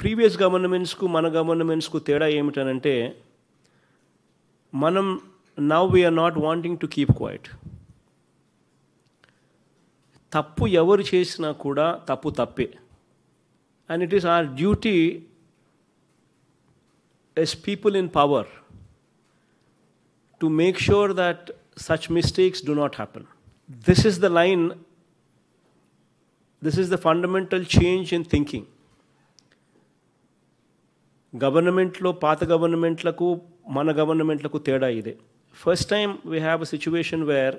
previous గవర్నమెంట్స్కు మన గవర్నమెంట్స్కు తేడా ఏమిటనంటే మనం now we're not wanting to keep quiet తప్పు ఎవరు చేసినా కూడా తప్పు తప్పే and it is our duty as people in power to make sure that such mistakes do not happen this is the line this is the fundamental change in thinking గవర్నమెంట్లో పాత గవర్నమెంట్లకు మన గవర్నమెంట్లకు తేడా ఇదే first time we have a situation where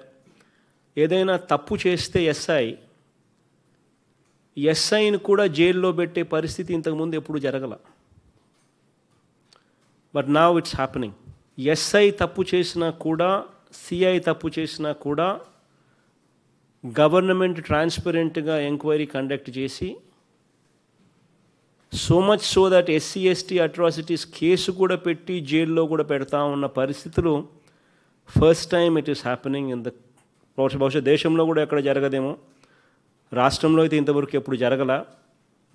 ఏదైనా తప్పు చేస్తే ఎస్ఐ ఎస్ఐని కూడా జైల్లో పెట్టే పరిస్థితి ఇంతకుముందు ఎప్పుడు జరగల but now it's happening SI తప్పు చేసినా కూడా సిఐ తప్పు చేసినా కూడా గవర్నమెంట్ ట్రాన్స్పరెంట్గా ఎంక్వైరీ కండక్ట్ చేసి so much so that SC ST atrocities case కూడా పెట్టి జైల్లో కూడా పెడతా ఉన్న పరిస్థితులు first time it is happening in the బహుశా దేశంలో కూడా ఎక్కడ జరగదేమో రాష్ట్రంలో అయితే ఇంతవరకు ఎప్పుడు జరగల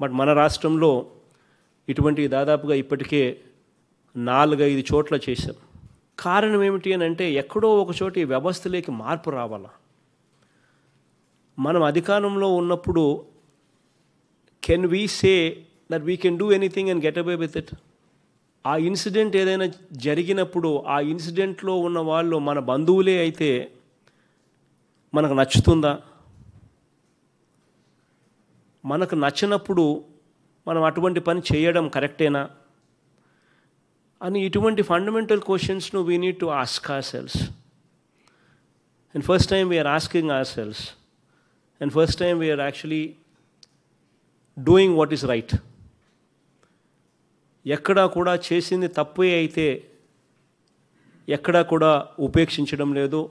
బట్ మన రాష్ట్రంలో ఇటువంటి దాదాపుగా ఇప్పటికే నాలుగైదు చోట్ల చేశాం కారణం ఏమిటి అని అంటే ఎక్కడో ఒక చోట ఈ వ్యవస్థలోకి మార్పు రావాల మనం అధికారంలో ఉన్నప్పుడు can we say that we can do anything and get away with it ఆ ఇన్సిడెంట్ ఏదైనా జరిగినప్పుడు ఆ ఇన్సిడెంట్లో ఉన్న వాళ్ళు మన బంధువులే అయితే మనకు నచ్చుతుందా మనకు నచ్చినప్పుడు మనం అటువంటి పని చేయడం కరెక్టేనా అని ఇటువంటి ఫండమెంటల్ క్వశ్చన్స్ను we need to ask ourselves and first time we're asking ourselves and first time we're actually doing what is right ఎక్కడా కూడా చేసింది తప్పే అయితే ఎక్కడా కూడా ఉపేక్షించడం లేదు